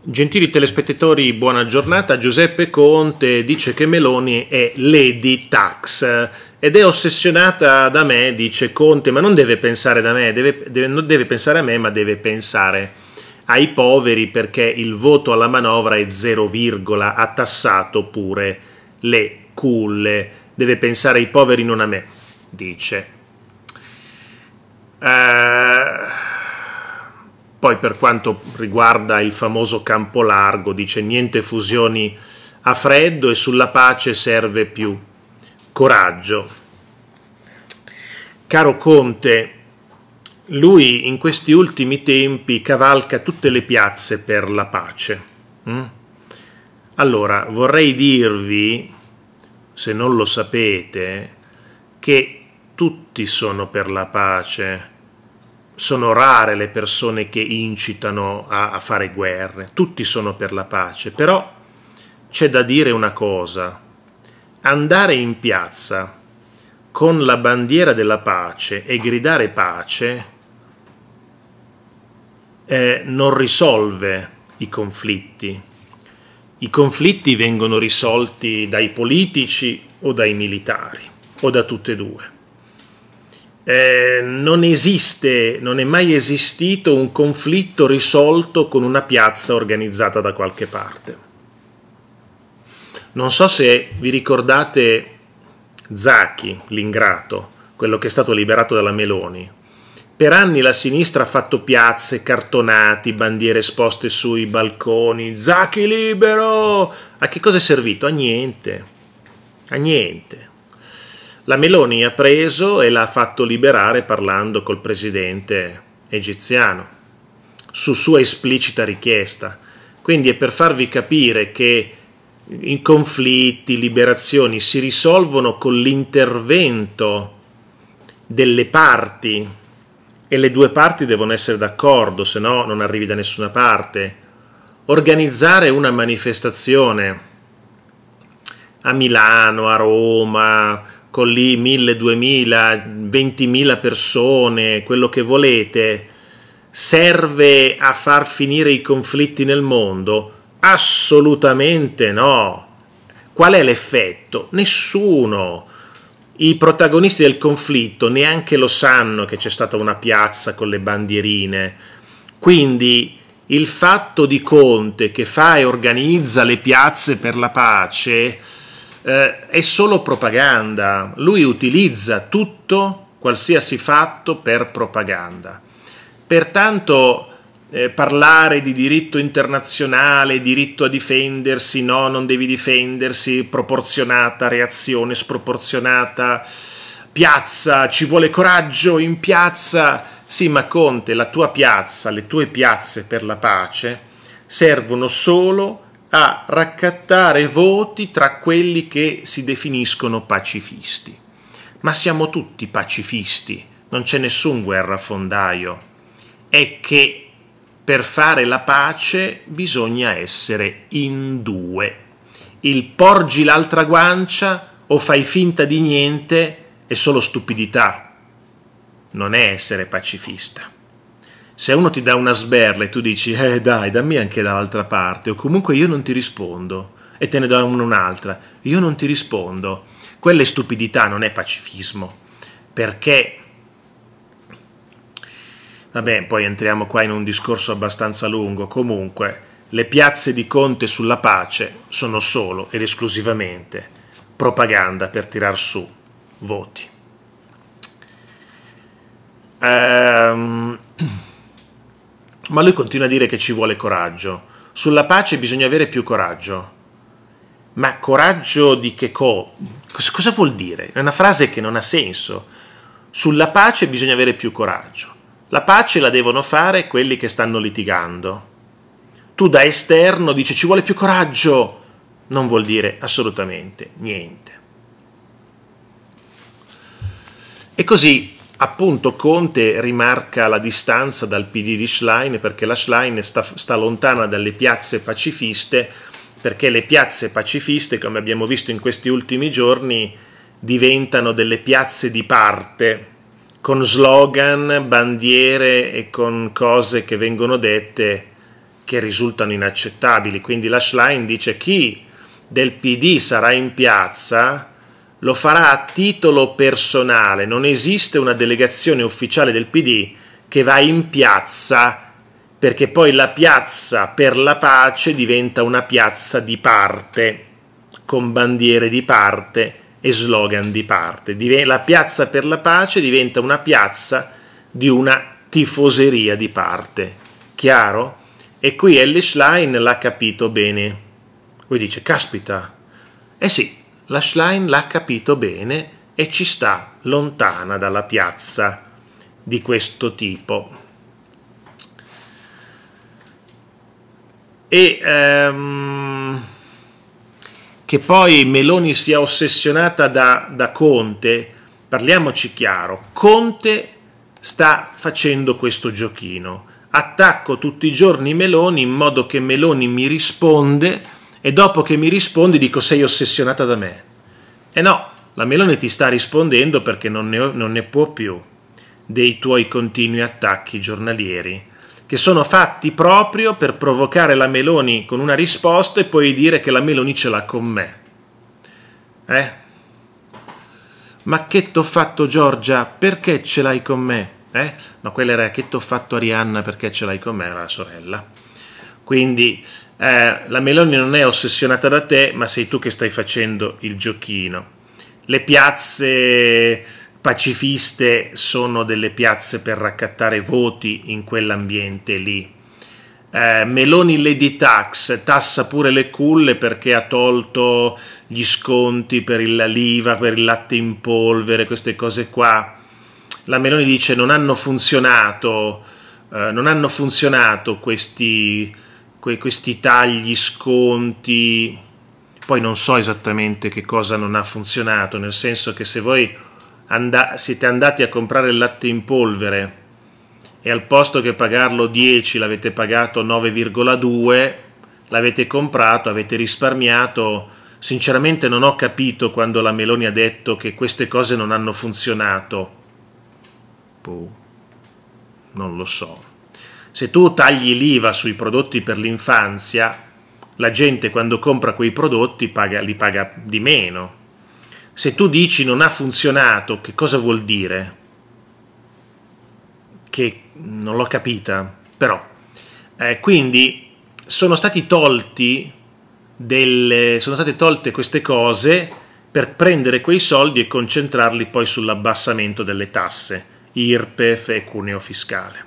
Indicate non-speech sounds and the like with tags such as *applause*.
Gentili telespettatori, buona giornata. Giuseppe Conte dice che Meloni è Lady Tax ed è ossessionata da me, dice Conte, ma non deve pensare da me, deve, deve, non deve pensare a me, ma deve pensare ai poveri perché il voto alla manovra è 0, ha tassato pure le culle. Deve pensare ai poveri, non a me, dice. Uh poi per quanto riguarda il famoso campo largo, dice niente fusioni a freddo e sulla pace serve più coraggio. Caro Conte, lui in questi ultimi tempi cavalca tutte le piazze per la pace. Mm? Allora, vorrei dirvi, se non lo sapete, che tutti sono per la pace sono rare le persone che incitano a, a fare guerre, tutti sono per la pace, però c'è da dire una cosa, andare in piazza con la bandiera della pace e gridare pace eh, non risolve i conflitti. I conflitti vengono risolti dai politici o dai militari o da tutte e due eh, non esiste, non è mai esistito un conflitto risolto con una piazza organizzata da qualche parte. Non so se vi ricordate Zacchi, l'ingrato, quello che è stato liberato dalla Meloni. Per anni la sinistra ha fatto piazze, cartonati, bandiere esposte sui balconi, Zacchi libero! A che cosa è servito? A niente. A niente la Meloni ha preso e l'ha fatto liberare parlando col presidente egiziano su sua esplicita richiesta. Quindi è per farvi capire che i conflitti, liberazioni si risolvono con l'intervento delle parti e le due parti devono essere d'accordo, se no non arrivi da nessuna parte. Organizzare una manifestazione a Milano, a Roma, con lì 1000, 2000, 20.000 persone, quello che volete, serve a far finire i conflitti nel mondo? Assolutamente no. Qual è l'effetto? Nessuno. I protagonisti del conflitto neanche lo sanno che c'è stata una piazza con le bandierine. Quindi il fatto di Conte che fa e organizza le piazze per la pace eh, è solo propaganda. Lui utilizza tutto, qualsiasi fatto, per propaganda. Pertanto eh, parlare di diritto internazionale, diritto a difendersi, no, non devi difendersi, proporzionata, reazione sproporzionata, piazza, ci vuole coraggio in piazza. Sì, ma Conte, la tua piazza, le tue piazze per la pace servono solo a a raccattare voti tra quelli che si definiscono pacifisti. Ma siamo tutti pacifisti, non c'è nessun guerrafondaio. È che per fare la pace bisogna essere in due. Il porgi l'altra guancia o fai finta di niente è solo stupidità. Non è essere pacifista se uno ti dà una sberla e tu dici eh dai dammi anche dall'altra parte o comunque io non ti rispondo e te ne dà un'altra io non ti rispondo quella è stupidità non è pacifismo perché vabbè poi entriamo qua in un discorso abbastanza lungo comunque le piazze di Conte sulla pace sono solo ed esclusivamente propaganda per tirar su voti um, *clears throat* Ma lui continua a dire che ci vuole coraggio. Sulla pace bisogna avere più coraggio. Ma coraggio di che co? Cosa vuol dire? È una frase che non ha senso. Sulla pace bisogna avere più coraggio. La pace la devono fare quelli che stanno litigando. Tu da esterno dici ci vuole più coraggio. Non vuol dire assolutamente niente. E così Appunto Conte rimarca la distanza dal PD di Schlein perché la Schlein sta, sta lontana dalle piazze pacifiste perché le piazze pacifiste, come abbiamo visto in questi ultimi giorni, diventano delle piazze di parte, con slogan, bandiere e con cose che vengono dette che risultano inaccettabili. Quindi la Schlein dice chi del PD sarà in piazza lo farà a titolo personale, non esiste una delegazione ufficiale del PD che va in piazza perché poi la piazza per la pace diventa una piazza di parte, con bandiere di parte e slogan di parte. La piazza per la pace diventa una piazza di una tifoseria di parte, chiaro? E qui Ellie Schlein l'ha capito bene. Lui dice, caspita, eh sì, la Schlein l'ha capito bene e ci sta lontana dalla piazza di questo tipo. E ehm, che poi Meloni sia ossessionata da, da Conte, parliamoci chiaro, Conte sta facendo questo giochino. Attacco tutti i giorni Meloni in modo che Meloni mi risponde e dopo che mi rispondi dico sei ossessionata da me. E no, la Meloni ti sta rispondendo perché non ne, non ne può più dei tuoi continui attacchi giornalieri, che sono fatti proprio per provocare la Meloni con una risposta e poi dire che la Meloni ce l'ha con me. Eh? Ma che t'ho fatto Giorgia? Perché ce l'hai con me? Eh? No, quella era che t'ho fatto Arianna perché ce l'hai con me, era la sorella. Quindi eh, la Meloni non è ossessionata da te, ma sei tu che stai facendo il giochino. Le piazze pacifiste sono delle piazze per raccattare voti in quell'ambiente lì. Eh, Meloni Lady Tax tassa pure le culle perché ha tolto gli sconti per il, l'IVA, per il latte in polvere, queste cose qua. La Meloni dice non hanno funzionato, eh, non hanno funzionato questi que- questi tagli, sconti, poi non so esattamente che cosa non ha funzionato, nel senso che se voi and- siete andati a comprare il latte in polvere e al posto che pagarlo 10 l'avete pagato 9,2, l'avete comprato, avete risparmiato sinceramente non ho capito quando la Meloni ha detto che queste cose non hanno funzionato. Puh, boh. non lo so. Se tu tagli l'IVA sui prodotti per l'infanzia, la gente quando compra quei prodotti paga, li paga di meno. Se tu dici non ha funzionato, che cosa vuol dire? Che non l'ho capita, però. Eh, quindi sono, delle, sono state tolte queste cose per prendere quei soldi e concentrarli poi sull'abbassamento delle tasse, IRPEF e cuneo fiscale.